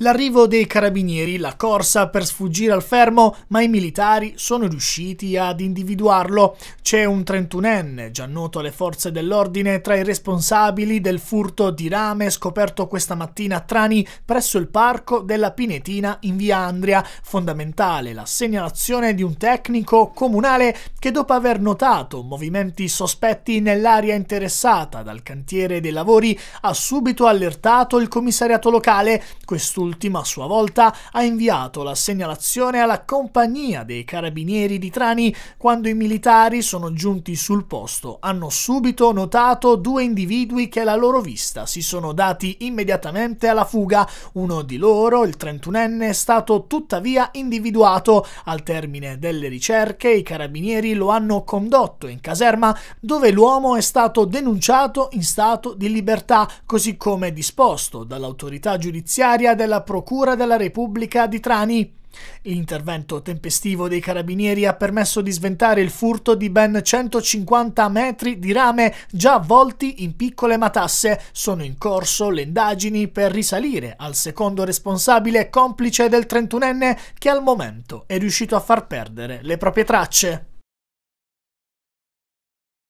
L'arrivo dei carabinieri, la corsa per sfuggire al fermo, ma i militari sono riusciti ad individuarlo. C'è un 31enne, già noto alle forze dell'ordine, tra i responsabili del furto di rame scoperto questa mattina a Trani presso il parco della Pinetina in via Andria. Fondamentale la segnalazione di un tecnico comunale che dopo aver notato movimenti sospetti nell'area interessata dal cantiere dei lavori ha subito allertato il commissariato locale. Quest'ultimo quest'ultima a sua volta ha inviato la segnalazione alla compagnia dei carabinieri di Trani quando i militari sono giunti sul posto. Hanno subito notato due individui che alla loro vista si sono dati immediatamente alla fuga. Uno di loro, il 31enne, è stato tuttavia individuato. Al termine delle ricerche i carabinieri lo hanno condotto in caserma dove l'uomo è stato denunciato in stato di libertà, così come disposto dall'autorità giudiziaria della della Procura della Repubblica di Trani. L'intervento tempestivo dei carabinieri ha permesso di sventare il furto di ben 150 metri di rame già avvolti in piccole matasse. Sono in corso le indagini per risalire al secondo responsabile complice del 31enne che al momento è riuscito a far perdere le proprie tracce.